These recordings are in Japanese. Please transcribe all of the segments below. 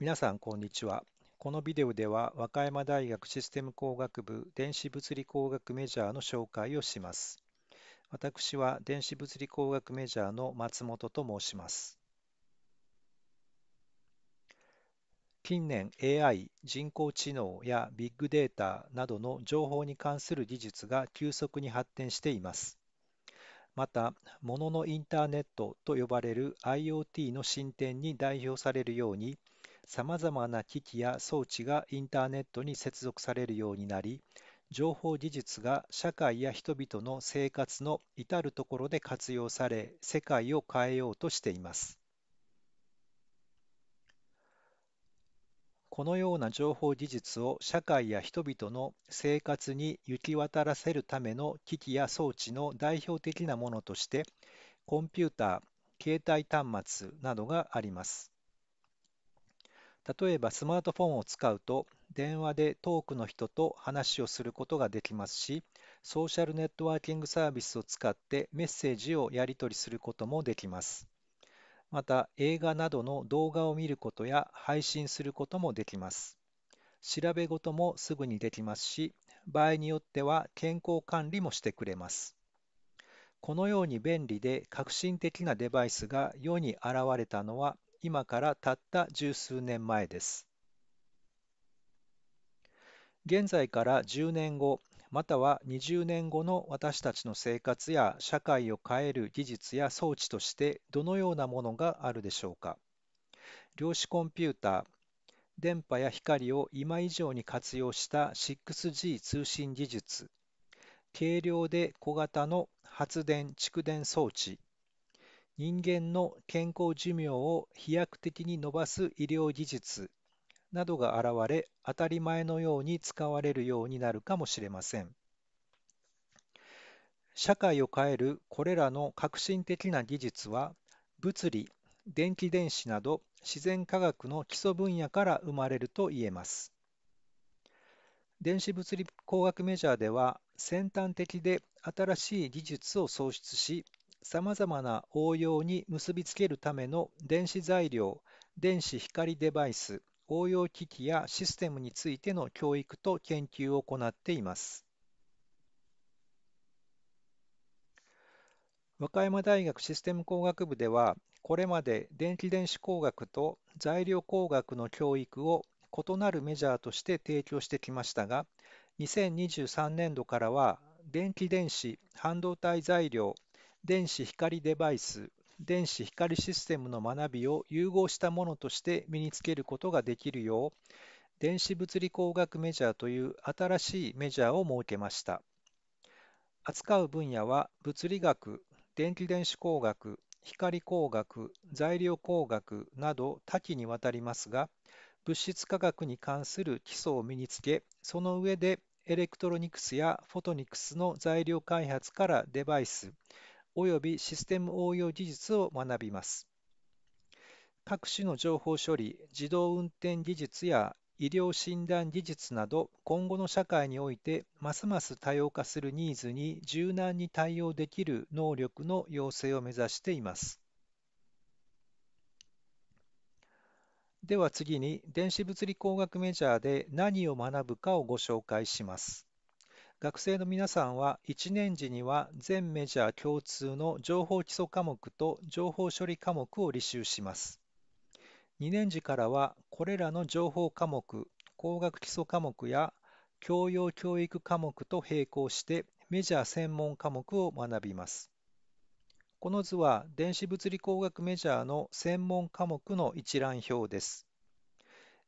皆さん、こんにちは。このビデオでは、和歌山大学システム工学部電子物理工学メジャーの紹介をします。私は電子物理工学メジャーの松本と申します。近年 AI 人工知能やビッグデータなどの情報に関する技術が急速に発展しています。また、もののインターネットと呼ばれる IoT の進展に代表されるように、さまざまな機器や装置がインターネットに接続されるようになり、情報技術が社会や人々の生活の至るところで活用され、世界を変えようとしています。このような情報技術を社会や人々の生活に行き渡らせるための機器や装置の代表的なものとして、コンピューター、携帯端末などがあります。例えばスマートフォンを使うと電話で遠くの人と話をすることができますしソーシャルネットワーキングサービスを使ってメッセージをやり取りすることもできますまた映画などの動画を見ることや配信することもできます調べ事もすぐにできますし場合によっては健康管理もしてくれますこのように便利で革新的なデバイスが世に現れたのは今からたった十数年前です。現在から10年後、または20年後の私たちの生活や社会を変える技術や装置としてどのようなものがあるでしょうか。量子コンピューター、電波や光を今以上に活用した 6G 通信技術、軽量で小型の発電・蓄電装置、人間の健康寿命を飛躍的に伸ばす医療技術などが現れ当たり前のように使われるようになるかもしれません社会を変えるこれらの革新的な技術は物理電気電子など自然科学の基礎分野から生まれると言えます電子物理工学メジャーでは先端的で新しい技術を創出しさまざまな応用に結びつけるための電子材料、電子光デバイス、応用機器やシステムについての教育と研究を行っています。和歌山大学システム工学部では、これまで電気電子工学と材料工学の教育を異なるメジャーとして提供してきましたが、2023年度からは電気電子、半導体材料、電子光デバイス、電子光システムの学びを融合したものとして身につけることができるよう、電子物理工学メジャーという新しいメジャーを設けました。扱う分野は物理学、電気電子工学、光工学、材料工学など多岐にわたりますが、物質科学に関する基礎を身につけ、その上でエレクトロニクスやフォトニクスの材料開発からデバイス、およびシステム応用技術を学びます。各種の情報処理、自動運転技術や医療診断技術など今後の社会においてますます多様化するニーズに柔軟に対応できる能力の養成を目指しています。では次に電子物理工学メジャーで何を学ぶかをご紹介します。学生の皆さんは1年時には全メジャー共通の情報基礎科目と情報処理科目を履修します。2年時からはこれらの情報科目、工学基礎科目や教養教育科目と並行してメジャー専門科目を学びます。この図は電子物理工学メジャーの専門科目の一覧表です。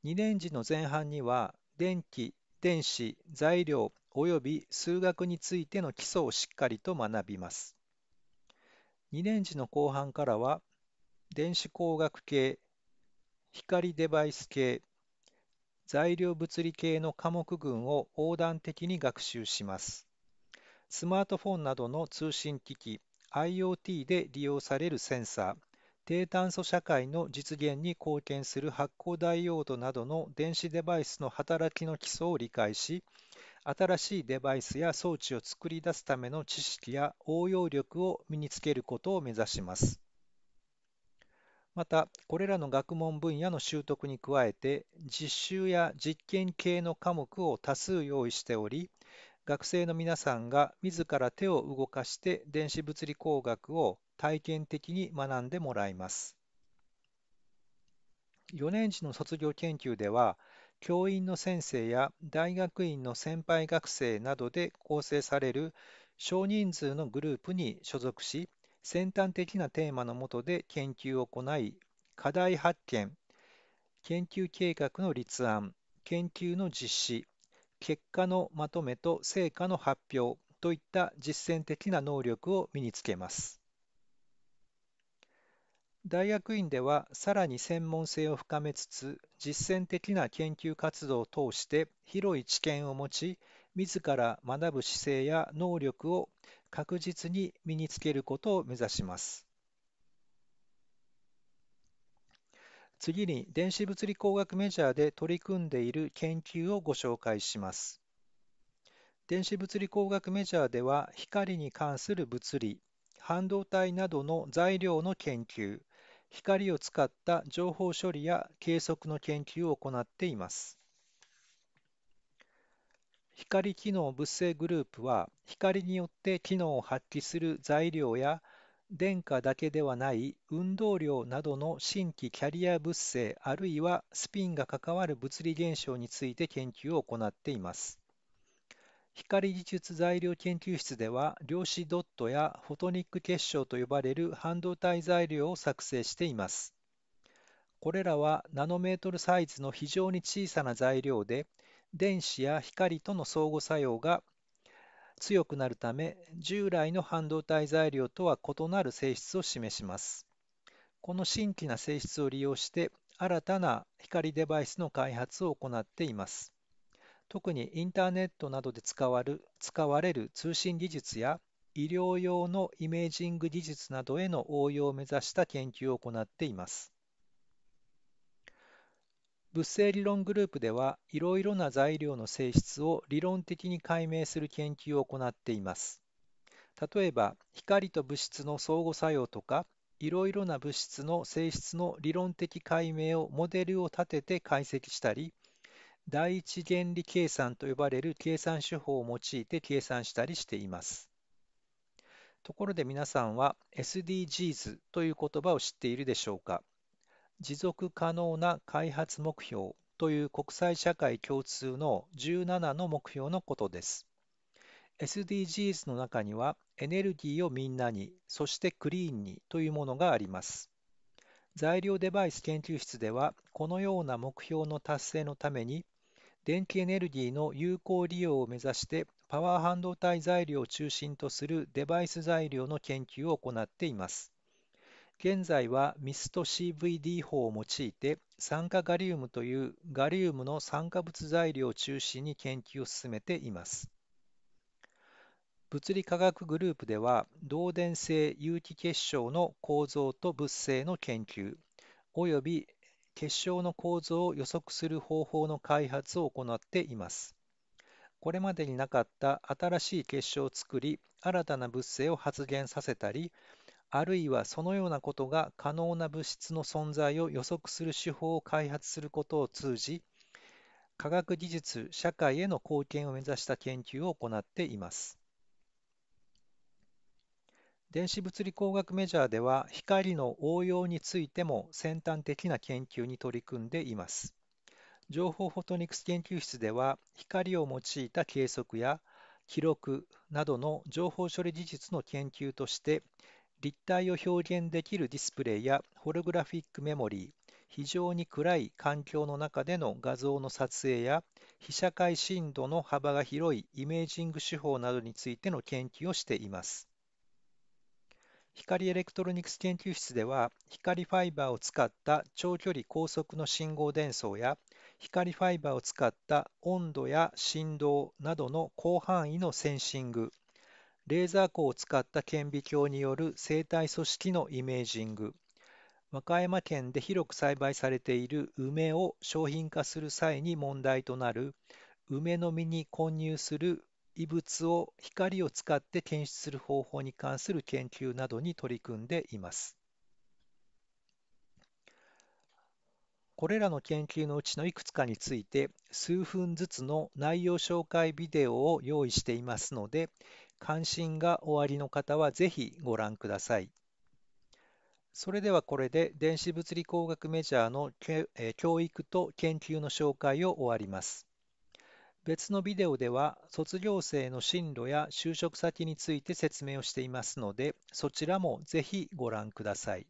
2年時の前半には電気、電子、材料、および数学についての基礎をしっかりと学びます。2年次の後半からは電子工学系、光デバイス系、材料物理系の科目群を横断的に学習します。スマートフォンなどの通信機器、IoT で利用されるセンサー、低炭素社会の実現に貢献する発光ダイオードなどの電子デバイスの働きの基礎を理解し、新しいデバイスや装置を作り出すための知識や応用力を身につけることを目指します。また、これらの学問分野の習得に加えて、実習や実験系の科目を多数用意しており、学生の皆さんが自ら手を動かして電子物理工学を体験的に学んでもらいます。4年次の卒業研究では、教員の先生や大学院の先輩学生などで構成される少人数のグループに所属し先端的なテーマのもとで研究を行い課題発見研究計画の立案研究の実施結果のまとめと成果の発表といった実践的な能力を身につけます。大学院ではさらに専門性を深めつつ実践的な研究活動を通して広い知見を持ち自ら学ぶ姿勢や能力を確実に身につけることを目指します次に電子物理工学メジャーで取り組んでいる研究をご紹介します電子物理工学メジャーでは光に関する物理半導体などの材料の研究光を使った情報処理や計測の研究を行っています。光機能物性グループは光によって機能を発揮する材料や電荷だけではない運動量などの新規キャリア物性あるいはスピンが関わる物理現象について研究を行っています。光技術材料研究室では量子ドットやフォトニック結晶と呼ばれる半導体材料を作成しています。これらはナノメートルサイズの非常に小さな材料で電子や光との相互作用が強くなるため従来の半導体材料とは異なる性質を示します。この新規な性質を利用して新たな光デバイスの開発を行っています。特にインターネットなどで使わる使われる通信技術や医療用のイメージング技術などへの応用を目指した研究を行っています。物性理論グループではいろいろな材料の性質を理論的に解明する研究を行っています。例えば光と物質の相互作用とかいろいろな物質の性質の理論的解明をモデルを立てて解析したり第一原理計算と呼ばれる計算手法を用いて計算したりしています。ところで皆さんは SDGs という言葉を知っているでしょうか持続可能な開発目標という国際社会共通の17の目標のことです。SDGs の中にはエネルギーをみんなに、そしてクリーンにというものがあります。材料デバイス研究室ではこのような目標の達成のために電気エネルギーの有効利用を目指してパワー半導体材料を中心とするデバイス材料の研究を行っています。現在はミスト c v d 法を用いて酸化ガリウムというガリウムの酸化物材料を中心に研究を進めています。物理化学グループでは導電性有機結晶の構造と物性の研究および結晶の構造を予測する方法の開発を行っています。これまでになかった新しい結晶を作り、新たな物性を発現させたり、あるいはそのようなことが可能な物質の存在を予測する手法を開発することを通じ、科学技術、社会への貢献を目指した研究を行っています。電子物理工学メジャーでは光の応用についても先端的な研究に取り組んでいます。情報フォトニクス研究室では光を用いた計測や記録などの情報処理技術の研究として立体を表現できるディスプレイやホログラフィックメモリー非常に暗い環境の中での画像の撮影や被写界深度の幅が広いイメージング手法などについての研究をしています。光エレクトロニクス研究室では光ファイバーを使った長距離高速の信号伝送や光ファイバーを使った温度や振動などの広範囲のセンシングレーザー光を使った顕微鏡による生態組織のイメージング和歌山県で広く栽培されている梅を商品化する際に問題となる梅の実に混入する異物を光を使って検出する方法に関する研究などに取り組んでいます。これらの研究のうちのいくつかについて数分ずつの内容紹介ビデオを用意していますので関心がおありの方はぜひご覧ください。それではこれで電子物理工学メジャーの教育と研究の紹介を終わります。別のビデオでは卒業生の進路や就職先について説明をしていますのでそちらもぜひご覧ください。